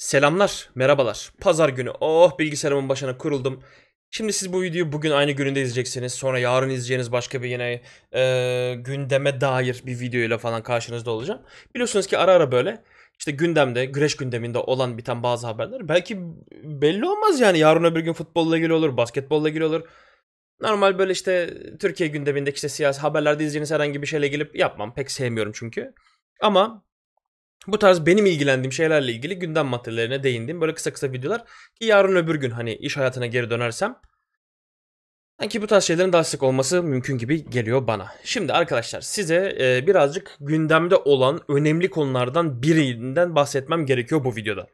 Selamlar, merhabalar. Pazar günü. Oh bilgisayarımın başına kuruldum. Şimdi siz bu videoyu bugün aynı gününde izleyeceksiniz. Sonra yarın izleyeceğiniz başka bir yine e, gündeme dair bir videoyla falan karşınızda olacağım. Biliyorsunuz ki ara ara böyle işte gündemde, güreş gündeminde olan biten bazı haberler belki belli olmaz yani. Yarın öbür gün futbolla ilgili olur, basketbolla ilgili olur. Normal böyle işte Türkiye gündemindeki işte siyasi haberlerde izleyeceğiniz herhangi bir şeyle gelip yapmam. Pek sevmiyorum çünkü. Ama bu tarz benim ilgilendiğim şeylerle ilgili gündem maddelerine değindim böyle kısa kısa videolar ki yarın öbür gün hani iş hayatına geri dönersem sanki bu tarz şeylerin daha sık olması mümkün gibi geliyor bana. Şimdi arkadaşlar size e, birazcık gündemde olan önemli konulardan birinden bahsetmem gerekiyor bu videoda.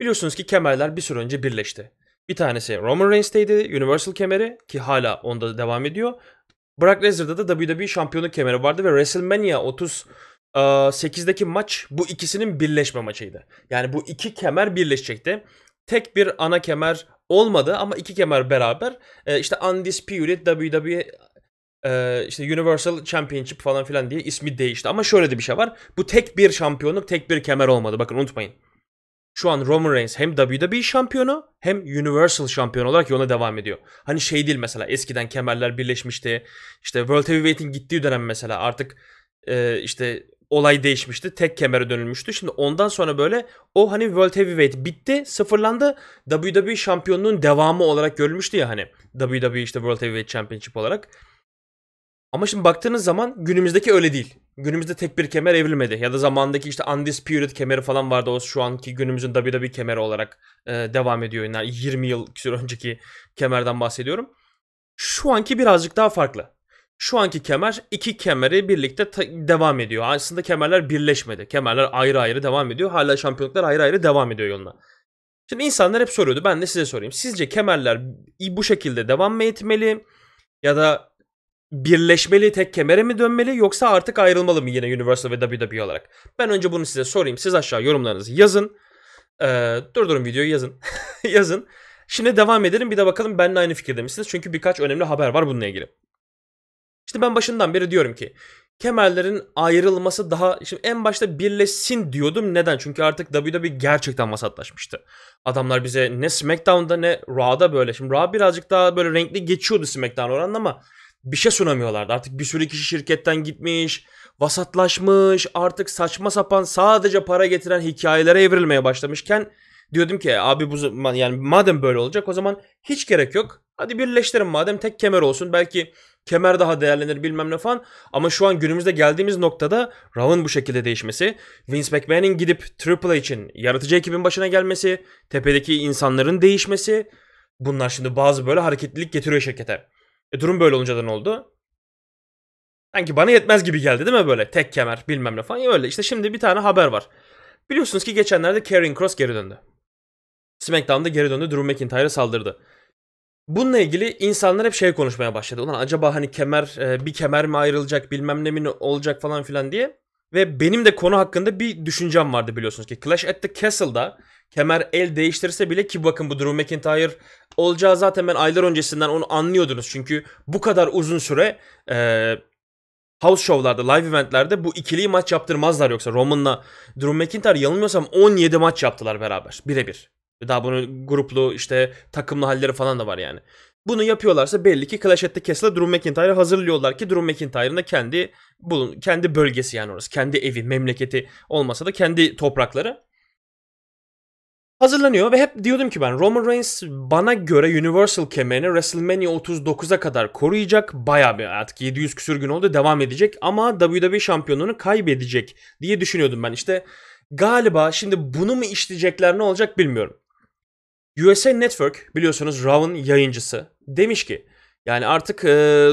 Biliyorsunuz ki kemerler bir süre önce birleşti. Bir tanesi Roman Reigns'teydi Universal kemeri ki hala onda da devam ediyor. Brock Lesnar'da da WWE şampiyonu kemeri vardı ve WrestleMania 30 8'deki maç bu ikisinin birleşme maçıydı. Yani bu iki kemer birleşecekti. Tek bir ana kemer olmadı ama iki kemer beraber işte Undisputed WWE işte Universal Championship falan filan diye ismi değişti. Ama şöyle de bir şey var. Bu tek bir şampiyonluk, tek bir kemer olmadı. Bakın unutmayın. Şu an Roman Reigns hem WWE şampiyonu hem Universal şampiyon olarak yola devam ediyor. Hani şey değil mesela eskiden kemerler birleşmişti. İşte World Heavyweight'in gittiği dönem mesela artık e, işte olay değişmişti. Tek kemere dönülmüştü. Şimdi ondan sonra böyle o hani World Heavyweight bitti, sıfırlandı. WWE şampiyonluğun devamı olarak görülmüştü ya hani. WWE işte World Heavyweight Championship olarak. Ama şimdi baktığınız zaman günümüzdeki öyle değil. Günümüzde tek bir kemer evrilmedi. Ya da zamandaki işte Undisputed kemeri falan vardı. O şu anki günümüzün WWE kemeri olarak e, devam ediyor. Yani 20 yıl önceki kemerden bahsediyorum. Şu anki birazcık daha farklı. Şu anki kemer iki kemeri birlikte devam ediyor. Aslında kemerler birleşmedi. Kemerler ayrı ayrı devam ediyor. Hala şampiyonluklar ayrı ayrı devam ediyor yoluna. Şimdi insanlar hep soruyordu. Ben de size sorayım. Sizce kemerler bu şekilde devam mı etmeli? Ya da birleşmeli, tek kemere mi dönmeli yoksa artık ayrılmalı mı yine Universal ve WWE olarak? Ben önce bunu size sorayım. Siz aşağı yorumlarınızı yazın. Ee, durdurun videoyu yazın. yazın. Şimdi devam edelim bir de bakalım benimle aynı fikirde misiniz? Çünkü birkaç önemli haber var bununla ilgili. İşte ben başından beri diyorum ki kemerlerin ayrılması daha şimdi en başta birleşsin diyordum. Neden? Çünkü artık WWE gerçekten vasatlaşmıştı. Adamlar bize ne SmackDown'da ne Raw'da böyle. Şimdi Raw birazcık daha böyle renkli geçiyordu SmackDown oranla ama bir şey sunamıyorlardı. Artık bir sürü kişi şirketten gitmiş, vasatlaşmış, artık saçma sapan sadece para getiren hikayelere evrilmeye başlamışken Diyordum ki abi bu zaman yani madem böyle olacak o zaman hiç gerek yok. Hadi birleştirin madem tek kemer olsun. Belki kemer daha değerlenir bilmem ne falan. Ama şu an günümüzde geldiğimiz noktada Raw'ın bu şekilde değişmesi, Vince McMahon'in gidip Triple için yaratıcı ekibin başına gelmesi, tepedeki insanların değişmesi bunlar şimdi bazı böyle hareketlilik getiriyor şirkete. E durum böyle olunca da ne oldu? Sanki bana yetmez gibi geldi değil mi böyle? Tek kemer bilmem ne falan. Ya öyle işte şimdi bir tane haber var. Biliyorsunuz ki geçenlerde Karen Cross geri döndü. SmackDown'da geri döndü Drew McIntyre'a saldırdı. Bununla ilgili insanlar hep şey konuşmaya başladı. Ulan acaba hani kemer e, bir kemer mi ayrılacak bilmem ne mi olacak falan filan diye. Ve benim de konu hakkında bir düşüncem vardı biliyorsunuz ki. Clash at the Castle'da kemer el değiştirse bile ki bakın bu Drew McIntyre olacağı zaten ben aylar öncesinden onu anlıyordunuz. Çünkü bu kadar uzun süre e, house show'larda, live eventlerde bu ikili maç yaptırmazlar yoksa Roman'la Drew McIntyre yanılmıyorsam 17 maç yaptılar beraber birebir. Daha bunu gruplu işte takımlı halleri falan da var yani. Bunu yapıyorlarsa belli ki Clash at the Castle'a Drew McIntyre'ı hazırlıyorlar ki Drew McIntyre'ın da kendi bulun, kendi bölgesi yani orası. Kendi evi, memleketi olmasa da kendi toprakları. Hazırlanıyor ve hep diyordum ki ben Roman Reigns bana göre Universal kemerini WrestleMania 39'a kadar koruyacak. Baya bir artık 700 küsür gün oldu devam edecek ama WWE şampiyonluğunu kaybedecek diye düşünüyordum ben. işte galiba şimdi bunu mu işleyecekler ne olacak bilmiyorum. USA Network biliyorsunuz Raw'ın yayıncısı demiş ki yani artık e,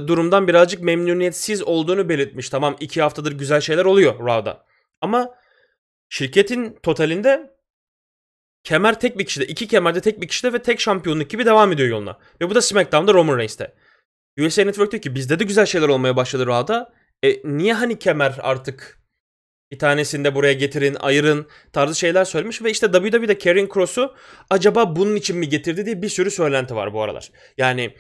durumdan birazcık memnuniyetsiz olduğunu belirtmiş. Tamam iki haftadır güzel şeyler oluyor Raw'da. Ama şirketin totalinde kemer tek bir kişide. iki kemerde tek bir kişide ve tek şampiyonluk gibi devam ediyor yoluna. Ve bu da SmackDown'da Roman Reigns'te. USA Network diyor ki bizde de güzel şeyler olmaya başladı Raw'da. E, niye hani kemer artık bir tanesini de buraya getirin, ayırın tarzı şeyler söylemiş ve işte WWE'de Karen Cross'u acaba bunun için mi getirdi diye bir sürü söylenti var bu aralar. Yani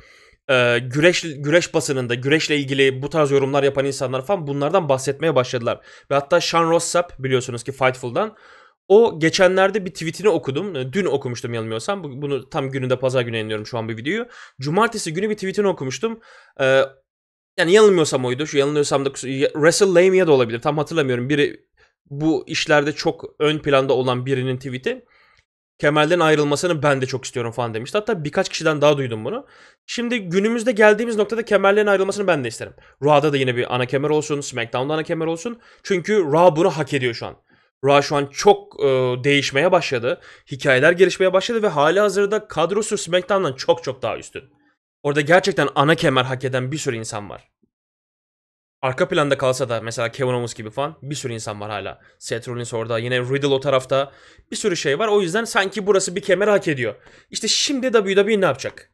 e, güreş güreş basınında güreşle ilgili bu tarz yorumlar yapan insanlar falan bunlardan bahsetmeye başladılar. Ve hatta Sean Rossap biliyorsunuz ki Fightful'dan o geçenlerde bir tweetini okudum. E, dün okumuştum yanılmıyorsam. Bunu tam gününde pazar günü yayınlıyorum şu an bu videoyu. Cumartesi günü bir tweetini okumuştum. Ee, yani yanılmıyorsam oydu. Şu yanılıyorsam da Russell WrestleMania da olabilir. Tam hatırlamıyorum. Biri bu işlerde çok ön planda olan birinin tweet'i Kemal'den ayrılmasını ben de çok istiyorum falan demişti. Hatta birkaç kişiden daha duydum bunu. Şimdi günümüzde geldiğimiz noktada Kemal'den ayrılmasını ben de isterim. Raw'da da yine bir ana kemer olsun, SmackDown'da ana kemer olsun. Çünkü Raw bunu hak ediyor şu an. Raw şu an çok e, değişmeye başladı. Hikayeler gelişmeye başladı ve hali hazırda kadrosu SmackDown'dan çok çok daha üstün. Orada gerçekten ana kemer hak eden bir sürü insan var. Arka planda kalsa da mesela Kevin Owens gibi falan bir sürü insan var hala. Seth Rollins orada yine Riddle o tarafta bir sürü şey var. O yüzden sanki burası bir kemer hak ediyor. İşte şimdi WWE ne yapacak?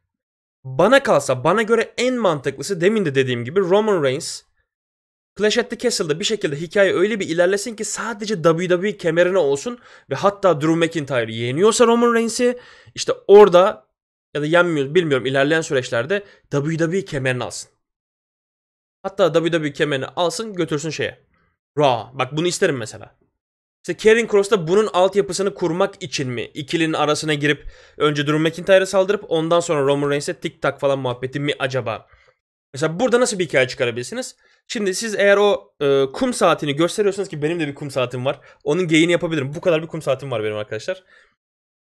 Bana kalsa bana göre en mantıklısı demin de dediğim gibi Roman Reigns Clash at the Castle'da bir şekilde hikaye öyle bir ilerlesin ki sadece WWE kemerine olsun ve hatta Drew McIntyre yeniyorsa Roman Reigns'i işte orada ya da yenmiyoruz bilmiyorum ilerleyen süreçlerde WWE kemerini alsın. Hatta WWE kemerini alsın götürsün şeye. Raw. Bak bunu isterim mesela. İşte Karen da bunun altyapısını kurmak için mi? İkilinin arasına girip önce Drew McIntyre'a saldırıp ondan sonra Roman Reigns'e tik tak falan muhabbeti mi acaba? Mesela burada nasıl bir hikaye çıkarabilirsiniz? Şimdi siz eğer o e, kum saatini gösteriyorsanız ki benim de bir kum saatim var. Onun geyini yapabilirim. Bu kadar bir kum saatim var benim arkadaşlar.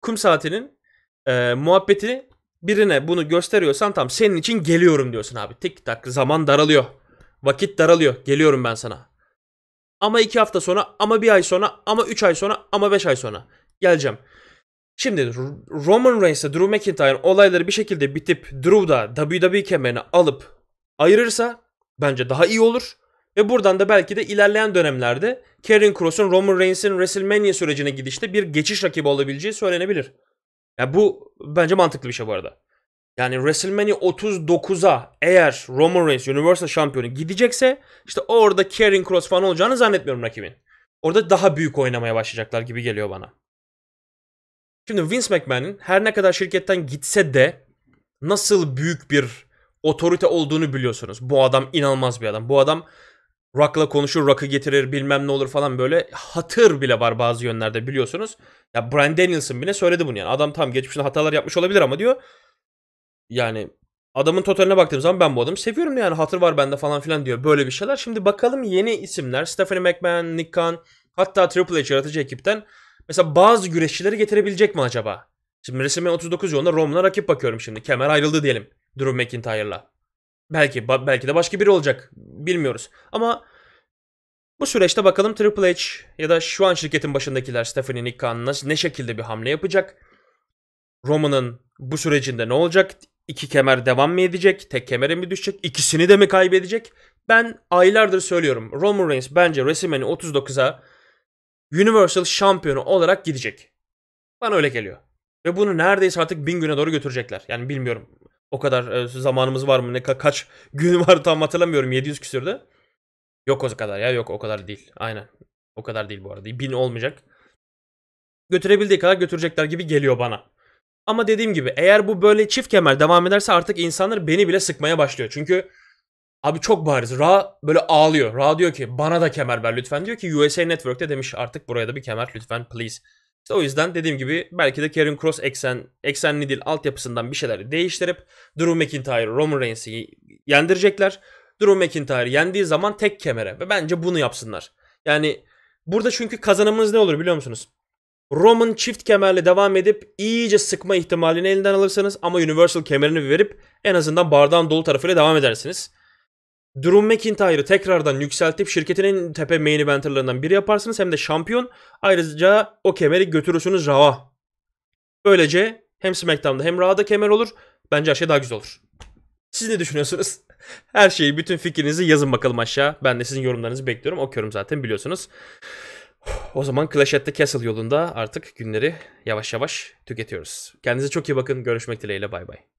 Kum saatinin e, muhabbeti birine bunu gösteriyorsan tam senin için geliyorum diyorsun abi. Tek tak zaman daralıyor. Vakit daralıyor. Geliyorum ben sana. Ama iki hafta sonra, ama bir ay sonra, ama üç ay sonra, ama beş ay sonra. Geleceğim. Şimdi Roman Reigns'e Drew McIntyre'ın olayları bir şekilde bitip Drew da WWE kemerini alıp ayırırsa bence daha iyi olur. Ve buradan da belki de ilerleyen dönemlerde Karen Cross'un Roman Reigns'in WrestleMania sürecine gidişte bir geçiş rakibi olabileceği söylenebilir. Ya bu bence mantıklı bir şey bu arada. Yani WrestleMania 39'a eğer Roman Reigns Universal Şampiyonu gidecekse işte orada Karen Cross falan olacağını zannetmiyorum rakibin. Orada daha büyük oynamaya başlayacaklar gibi geliyor bana. Şimdi Vince McMahon'in her ne kadar şirketten gitse de nasıl büyük bir otorite olduğunu biliyorsunuz. Bu adam inanılmaz bir adam. Bu adam Rock'la konuşur, Rock'ı getirir bilmem ne olur falan böyle hatır bile var bazı yönlerde biliyorsunuz. Ya Brian Danielson bile söyledi bunu yani. Adam tam geçmişinde hatalar yapmış olabilir ama diyor. Yani adamın totaline baktığım zaman ben bu adamı seviyorum yani hatır var bende falan filan diyor. Böyle bir şeyler. Şimdi bakalım yeni isimler. Stephanie McMahon, Nick Khan hatta Triple H yaratıcı ekipten mesela bazı güreşçileri getirebilecek mi acaba? Şimdi resmen 39 yolunda Roman'a rakip bakıyorum şimdi. Kemer ayrıldı diyelim Drew McIntyre'la. Belki belki de başka biri olacak. Bilmiyoruz. Ama bu süreçte bakalım Triple H ya da şu an şirketin başındakiler Stephanie Nick nasıl ne şekilde bir hamle yapacak? Roman'ın bu sürecinde ne olacak? İki kemer devam mı edecek? Tek kemere mi düşecek? İkisini de mi kaybedecek? Ben aylardır söylüyorum. Roman Reigns bence WrestleMania 39'a Universal şampiyonu olarak gidecek. Bana öyle geliyor. Ve bunu neredeyse artık bin güne doğru götürecekler. Yani bilmiyorum. O kadar e, zamanımız var mı? Ne ka- kaç gün var tam hatırlamıyorum. 700 küsürde. Yok o kadar ya. Yok o kadar değil. Aynen. O kadar değil bu arada. 1000 olmayacak. Götürebildiği kadar götürecekler gibi geliyor bana. Ama dediğim gibi eğer bu böyle çift kemer devam ederse artık insanlar beni bile sıkmaya başlıyor. Çünkü abi çok bariz. Ra böyle ağlıyor. Ra diyor ki bana da kemer ver lütfen. Diyor ki USA Network'te demiş artık buraya da bir kemer lütfen please o yüzden dediğim gibi belki de Karen Cross eksen, eksenli değil altyapısından bir şeyler değiştirip Drew McIntyre, Roman Reigns'i yendirecekler. Drew McIntyre yendiği zaman tek kemere ve bence bunu yapsınlar. Yani burada çünkü kazanımız ne olur biliyor musunuz? Roman çift kemerle devam edip iyice sıkma ihtimalini elinden alırsanız ama Universal kemerini verip en azından bardağın dolu tarafıyla devam edersiniz. Drew McIntyre'ı tekrardan yükseltip şirketin en tepe main eventerlarından biri yaparsınız. Hem de şampiyon. Ayrıca o kemeri götürürsünüz Raw'a. Böylece hem SmackDown'da hem Raw'da kemer olur. Bence her şey daha güzel olur. Siz ne düşünüyorsunuz? Her şeyi, bütün fikrinizi yazın bakalım aşağı. Ben de sizin yorumlarınızı bekliyorum. Okuyorum zaten biliyorsunuz. O zaman Clash at the Castle yolunda artık günleri yavaş yavaş tüketiyoruz. Kendinize çok iyi bakın. Görüşmek dileğiyle. Bay bay.